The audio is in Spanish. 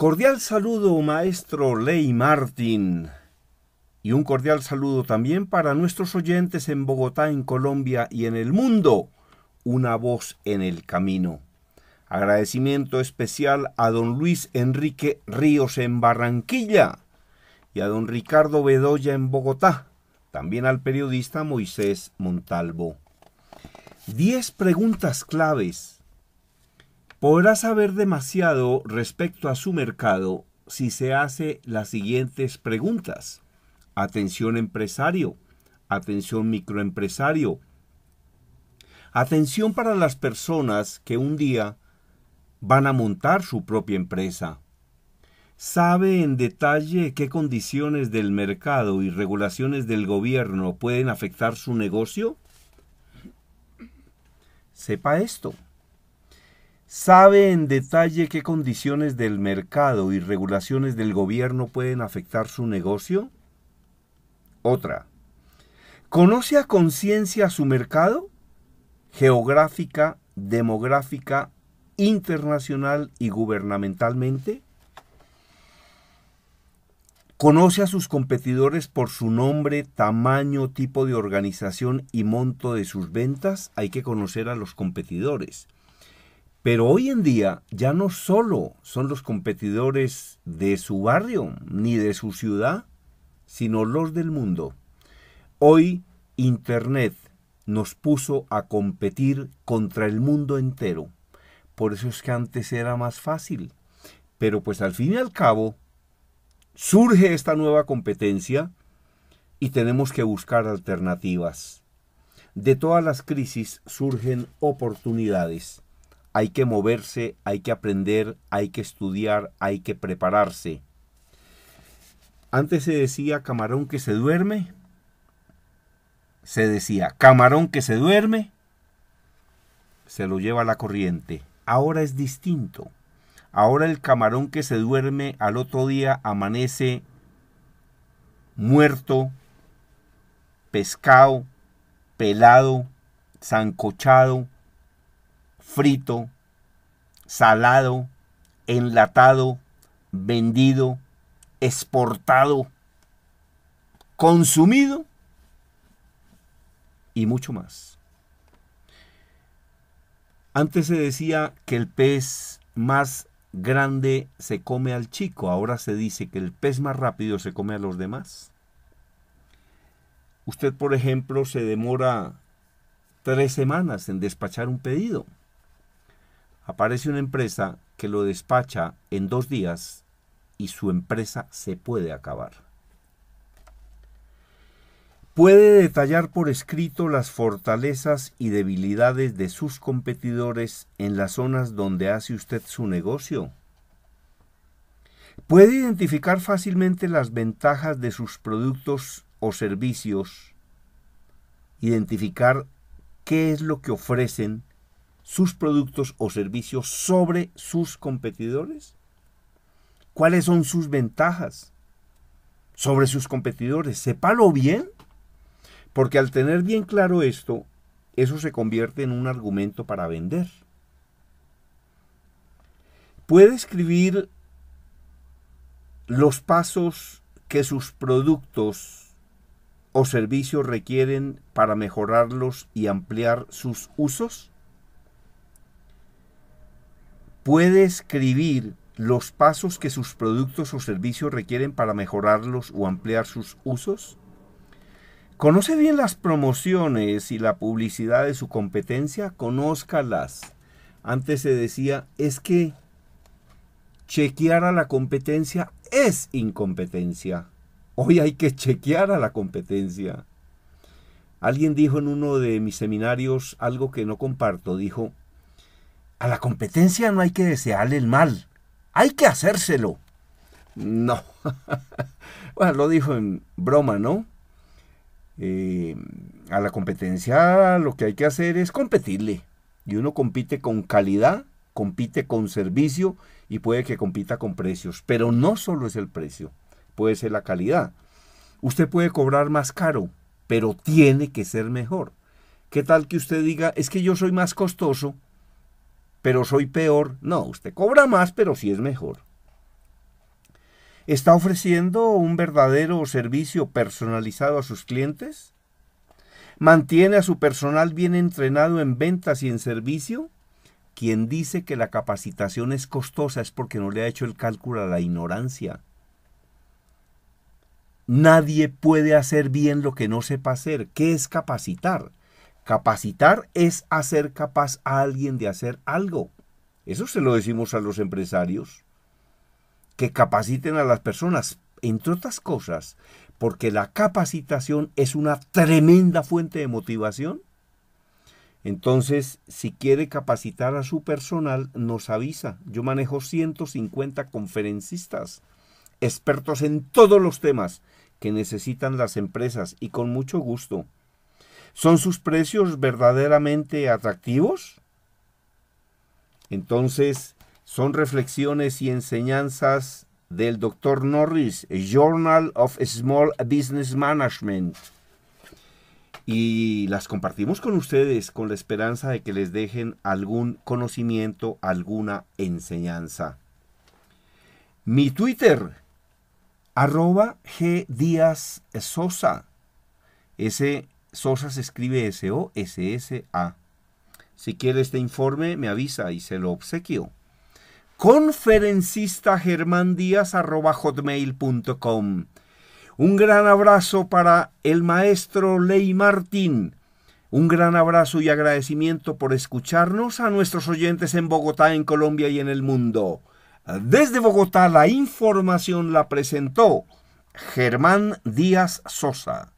Cordial saludo, maestro Ley martín Y un cordial saludo también para nuestros oyentes en Bogotá, en Colombia y en el mundo. Una voz en el camino. Agradecimiento especial a don Luis Enrique Ríos en Barranquilla y a don Ricardo Bedoya en Bogotá. También al periodista Moisés Montalvo. Diez preguntas claves Podrá saber demasiado respecto a su mercado si se hace las siguientes preguntas. Atención empresario, atención microempresario, atención para las personas que un día van a montar su propia empresa. Sabe en detalle qué condiciones del mercado y regulaciones del gobierno pueden afectar su negocio. Sepa esto sabe en detalle qué condiciones del mercado y regulaciones del gobierno pueden afectar su negocio? Otra. ¿Conoce a conciencia su mercado? Geográfica, demográfica, internacional y gubernamentalmente. ¿Conoce a sus competidores por su nombre, tamaño, tipo de organización y monto de sus ventas? Hay que conocer a los competidores pero hoy en día ya no solo son los competidores de su barrio ni de su ciudad, sino los del mundo. Hoy Internet nos puso a competir contra el mundo entero. Por eso es que antes era más fácil. Pero pues al fin y al cabo surge esta nueva competencia y tenemos que buscar alternativas. De todas las crisis surgen oportunidades hay que moverse, hay que aprender, hay que estudiar, hay que prepararse. Antes se decía camarón que se duerme. Se decía camarón que se duerme. Se lo lleva la corriente. Ahora es distinto. Ahora el camarón que se duerme al otro día amanece muerto, pescado, pelado, zancochado, frito, salado, enlatado, vendido, exportado, consumido y mucho más. Antes se decía que el pez más grande se come al chico, ahora se dice que el pez más rápido se come a los demás. Usted, por ejemplo, se demora tres semanas en despachar un pedido aparece una empresa que lo despacha en dos días y su empresa se puede acabar. Puede detallar por escrito las fortalezas y debilidades de sus competidores en las zonas donde hace usted su negocio. Puede identificar fácilmente las ventajas de sus productos o servicios, identificar qué es lo que ofrecen sus productos o servicios sobre sus competidores? ¿Cuáles son sus ventajas sobre sus competidores? Sépalo bien, porque al tener bien claro esto, eso se convierte en un argumento para vender. Puede escribir los pasos que sus productos o servicios requieren para mejorarlos y ampliar sus usos? puede escribir los pasos que sus productos o servicios requieren para mejorarlos o ampliar sus usos? ¿Conoce bien las promociones y la publicidad de su competencia? Conózcalas. Antes se decía, es que chequear a la competencia es incompetencia. Hoy hay que chequear a la competencia. Alguien dijo en uno de mis seminarios algo que no comparto. Dijo, a la competencia no hay que desearle el mal, hay que hacérselo. No. bueno, lo dijo en broma, ¿no? Eh, a la competencia lo que hay que hacer es competirle. Y uno compite con calidad, compite con servicio y puede que compita con precios. Pero no solo es el precio, puede ser la calidad. Usted puede cobrar más caro, pero tiene que ser mejor. ¿Qué tal que usted diga, es que yo soy más costoso, pero soy peor. No, usted cobra más, pero sí es mejor. ¿Está ofreciendo un verdadero servicio personalizado a sus clientes? ¿Mantiene a su personal bien entrenado en ventas y en servicio? Quien dice que la capacitación es costosa es porque no le ha hecho el cálculo a la ignorancia. Nadie puede hacer bien lo que no sepa hacer. ¿Qué es capacitar? Capacitar es hacer capaz a alguien de hacer algo. Eso se lo decimos a los empresarios. Que capaciten a las personas, entre otras cosas, porque la capacitación es una tremenda fuente de motivación. Entonces, si quiere capacitar a su personal, nos avisa. Yo manejo 150 conferencistas, expertos en todos los temas que necesitan las empresas y con mucho gusto ¿Son sus precios verdaderamente atractivos? Entonces, son reflexiones y enseñanzas del Dr. Norris, Journal of Small Business Management. Y las compartimos con ustedes con la esperanza de que les dejen algún conocimiento, alguna enseñanza. Mi Twitter, arroba G. Díaz Sosa. Ese Sosa se escribe S-O-S-S-A. Si quiere este informe, me avisa y se lo obsequio. Conferencista Germán Díaz hotmail.com. Un gran abrazo para el maestro Ley Martín. Un gran abrazo y agradecimiento por escucharnos a nuestros oyentes en Bogotá, en Colombia y en el mundo. Desde Bogotá la información la presentó Germán Díaz Sosa.